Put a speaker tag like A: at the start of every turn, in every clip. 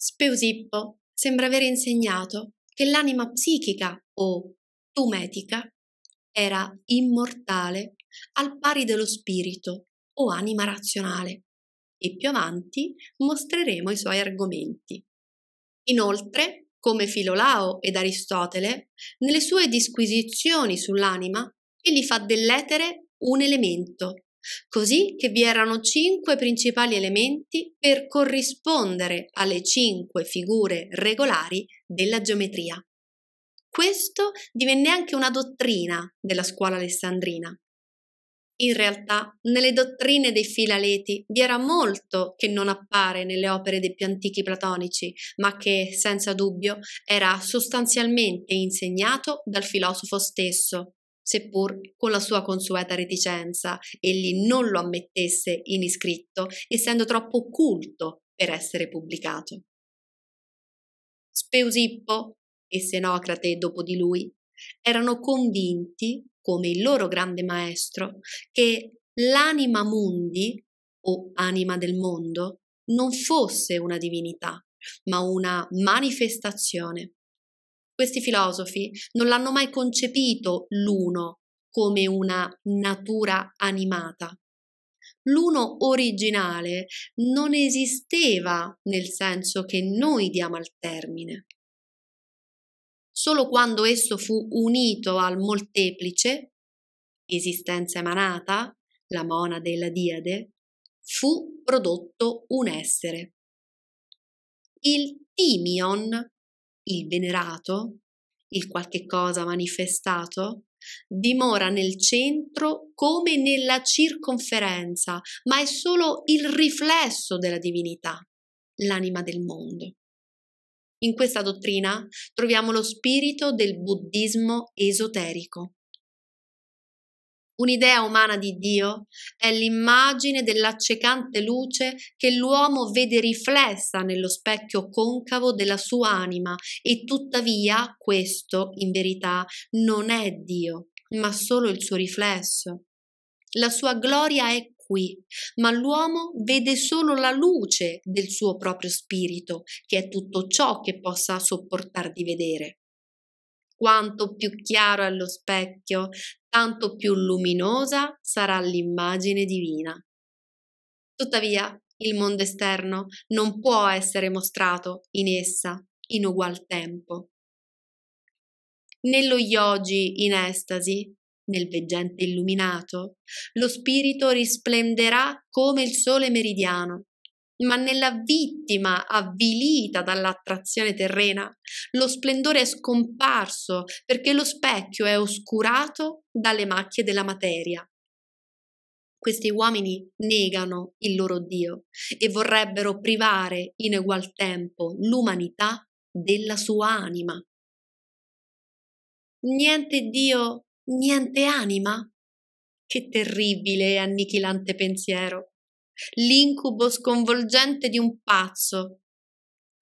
A: Speusippo sembra aver insegnato che l'anima psichica o tumetica era immortale al pari dello spirito o anima razionale e più avanti mostreremo i suoi argomenti. Inoltre, come Filolao ed Aristotele, nelle sue disquisizioni sull'anima, egli fa dell'etere un elemento così che vi erano cinque principali elementi per corrispondere alle cinque figure regolari della geometria. Questo divenne anche una dottrina della scuola alessandrina. In realtà, nelle dottrine dei filaleti vi era molto che non appare nelle opere dei più antichi platonici, ma che, senza dubbio, era sostanzialmente insegnato dal filosofo stesso, seppur con la sua consueta reticenza, egli non lo ammettesse in iscritto, essendo troppo occulto per essere pubblicato. Speusippo e Senocrate dopo di lui erano convinti, come il loro grande maestro, che l'anima mundi o anima del mondo non fosse una divinità, ma una manifestazione questi filosofi non l'hanno mai concepito l'uno come una natura animata. L'uno originale non esisteva nel senso che noi diamo al termine. Solo quando esso fu unito al molteplice, esistenza emanata, la monade e la diade, fu prodotto un essere. Il timion il venerato, il qualche cosa manifestato, dimora nel centro come nella circonferenza, ma è solo il riflesso della divinità, l'anima del mondo. In questa dottrina troviamo lo spirito del buddismo esoterico. Un'idea umana di Dio è l'immagine dell'accecante luce che l'uomo vede riflessa nello specchio concavo della sua anima e tuttavia questo, in verità, non è Dio, ma solo il suo riflesso. La sua gloria è qui, ma l'uomo vede solo la luce del suo proprio spirito, che è tutto ciò che possa sopportar di vedere quanto più chiaro è lo specchio, tanto più luminosa sarà l'immagine divina. Tuttavia, il mondo esterno non può essere mostrato in essa in ugual tempo. Nello yogi in estasi, nel veggente illuminato, lo spirito risplenderà come il sole meridiano, ma nella vittima avvilita dall'attrazione terrena. Lo splendore è scomparso perché lo specchio è oscurato dalle macchie della materia. Questi uomini negano il loro Dio e vorrebbero privare in egual tempo l'umanità della sua anima. Niente Dio, niente anima? Che terribile e annichilante pensiero! l'incubo sconvolgente di un pazzo,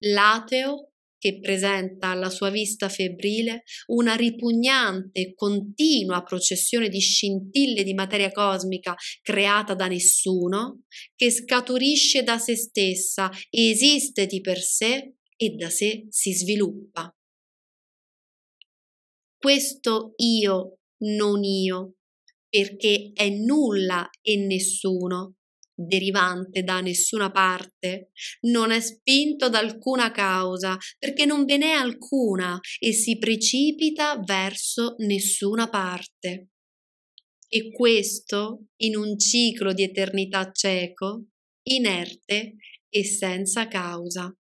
A: l'ateo che presenta alla sua vista febbrile una ripugnante e continua processione di scintille di materia cosmica creata da nessuno, che scaturisce da se stessa, esiste di per sé e da sé si sviluppa. Questo io, non io, perché è nulla e nessuno, derivante da nessuna parte, non è spinto da alcuna causa, perché non ve n'è alcuna e si precipita verso nessuna parte. E questo in un ciclo di eternità cieco, inerte e senza causa.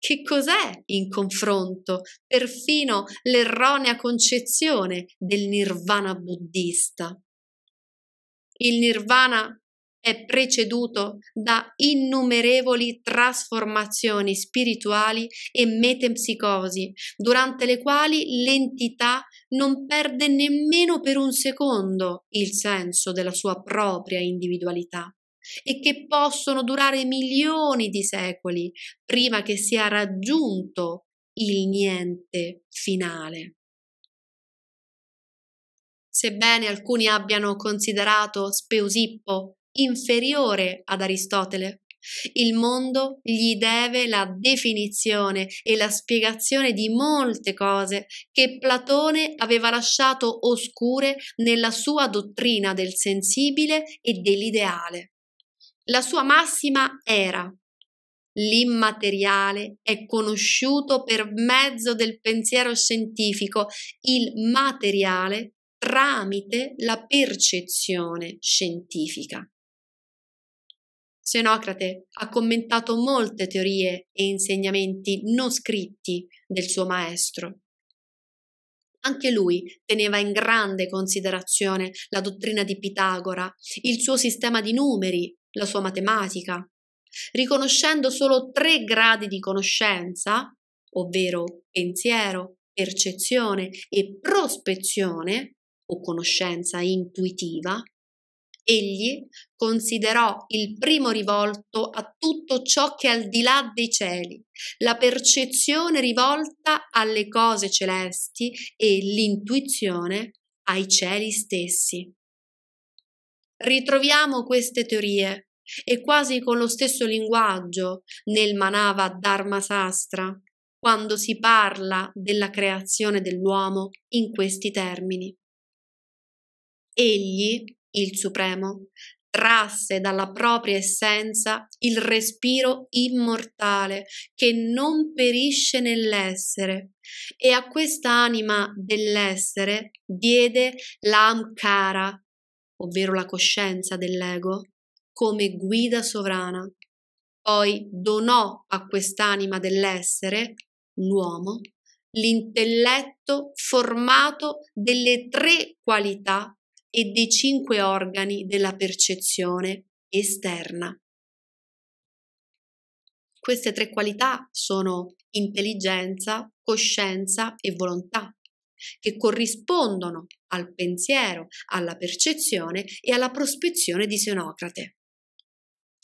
A: Che cos'è in confronto perfino l'erronea concezione del nirvana buddista? Il nirvana è preceduto da innumerevoli trasformazioni spirituali e metempsicosi, durante le quali l'entità non perde nemmeno per un secondo il senso della sua propria individualità e che possono durare milioni di secoli prima che sia raggiunto il niente finale. Sebbene alcuni abbiano considerato Speusippo inferiore ad Aristotele. Il mondo gli deve la definizione e la spiegazione di molte cose che Platone aveva lasciato oscure nella sua dottrina del sensibile e dell'ideale. La sua massima era L'immateriale è conosciuto per mezzo del pensiero scientifico, il materiale tramite la percezione scientifica. Senocrate ha commentato molte teorie e insegnamenti non scritti del suo maestro. Anche lui teneva in grande considerazione la dottrina di Pitagora, il suo sistema di numeri, la sua matematica. Riconoscendo solo tre gradi di conoscenza, ovvero pensiero, percezione e prospezione, o conoscenza intuitiva, egli considerò il primo rivolto a tutto ciò che è al di là dei cieli, la percezione rivolta alle cose celesti e l'intuizione ai cieli stessi. Ritroviamo queste teorie e quasi con lo stesso linguaggio nel Manava Dharma Sastra, quando si parla della creazione dell'uomo in questi termini. Egli il Supremo, trasse dalla propria essenza il respiro immortale che non perisce nell'essere e a questa anima dell'essere diede l'amkara, ovvero la coscienza dell'ego, come guida sovrana. Poi donò a quest'anima dell'essere, l'uomo, l'intelletto formato delle tre qualità e dei cinque organi della percezione esterna. Queste tre qualità sono intelligenza, coscienza e volontà, che corrispondono al pensiero, alla percezione e alla prospezione di Senocrate.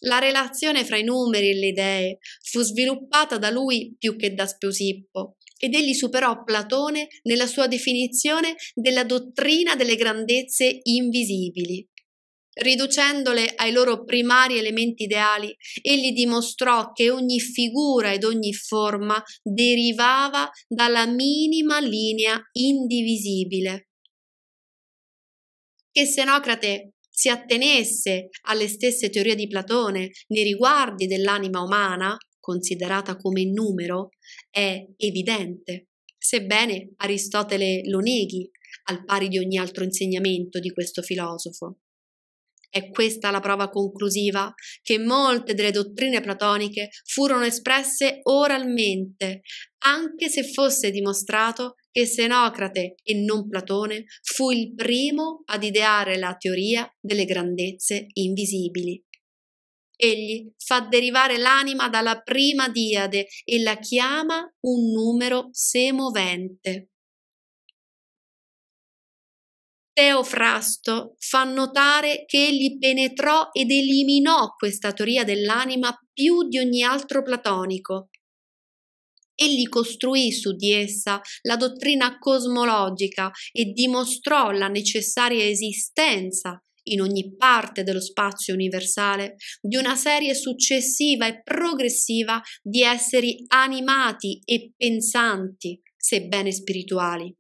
A: La relazione fra i numeri e le idee fu sviluppata da lui più che da Speusippo, ed egli superò Platone nella sua definizione della dottrina delle grandezze invisibili. Riducendole ai loro primari elementi ideali, egli dimostrò che ogni figura ed ogni forma derivava dalla minima linea indivisibile. Che Senocrate si attenesse alle stesse teorie di Platone nei riguardi dell'anima umana, considerata come numero, è evidente, sebbene Aristotele lo neghi, al pari di ogni altro insegnamento di questo filosofo. È questa la prova conclusiva che molte delle dottrine platoniche furono espresse oralmente, anche se fosse dimostrato che Senocrate e non Platone fu il primo ad ideare la teoria delle grandezze invisibili. Egli fa derivare l'anima dalla prima diade e la chiama un numero semovente. Teofrasto fa notare che egli penetrò ed eliminò questa teoria dell'anima più di ogni altro platonico. Egli costruì su di essa la dottrina cosmologica e dimostrò la necessaria esistenza in ogni parte dello spazio universale, di una serie successiva e progressiva di esseri animati e pensanti, sebbene spirituali.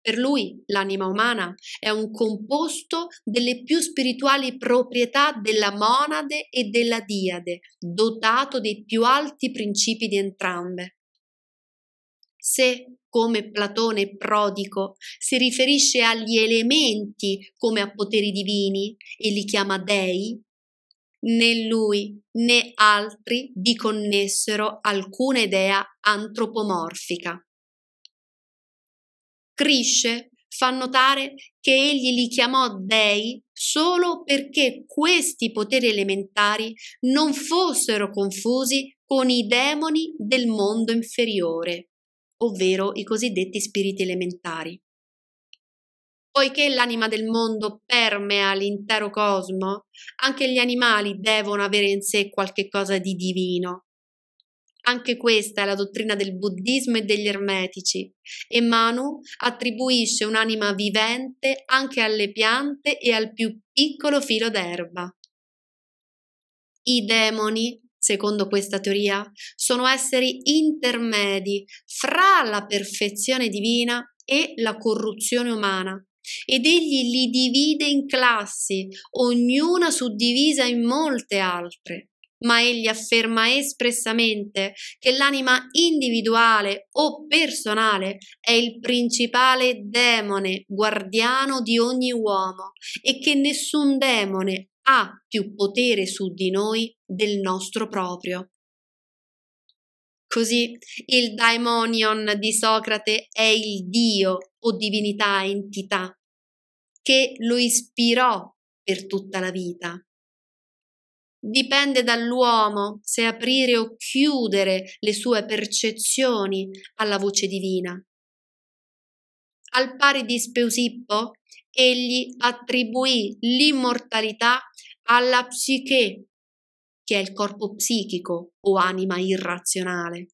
A: Per lui l'anima umana è un composto delle più spirituali proprietà della monade e della diade, dotato dei più alti principi di entrambe. Se come Platone prodico, si riferisce agli elementi come a poteri divini e li chiama dei, né lui né altri vi connessero alcuna idea antropomorfica. Crisce fa notare che egli li chiamò dei solo perché questi poteri elementari non fossero confusi con i demoni del mondo inferiore ovvero i cosiddetti spiriti elementari. Poiché l'anima del mondo permea l'intero cosmo, anche gli animali devono avere in sé qualche cosa di divino. Anche questa è la dottrina del buddismo e degli ermetici, e Manu attribuisce un'anima vivente anche alle piante e al più piccolo filo d'erba. I demoni secondo questa teoria, sono esseri intermedi fra la perfezione divina e la corruzione umana. Ed egli li divide in classi, ognuna suddivisa in molte altre. Ma egli afferma espressamente che l'anima individuale o personale è il principale demone guardiano di ogni uomo e che nessun demone ha più potere su di noi del nostro proprio. Così il daimonion di Socrate è il Dio o divinità entità che lo ispirò per tutta la vita. Dipende dall'uomo se aprire o chiudere le sue percezioni alla voce divina al pari di Speusippo, egli attribuì l'immortalità alla psiche, che è il corpo psichico o anima irrazionale.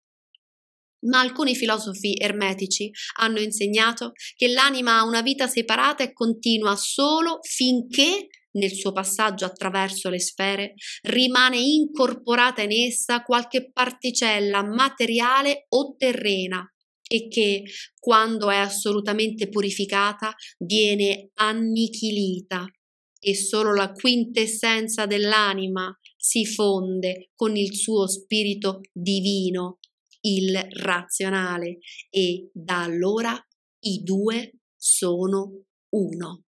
A: Ma alcuni filosofi ermetici hanno insegnato che l'anima ha una vita separata e continua solo finché nel suo passaggio attraverso le sfere, rimane incorporata in essa qualche particella materiale o terrena, e che quando è assolutamente purificata viene annichilita e solo la quintessenza dell'anima si fonde con il suo spirito divino, il razionale, e da allora i due sono uno.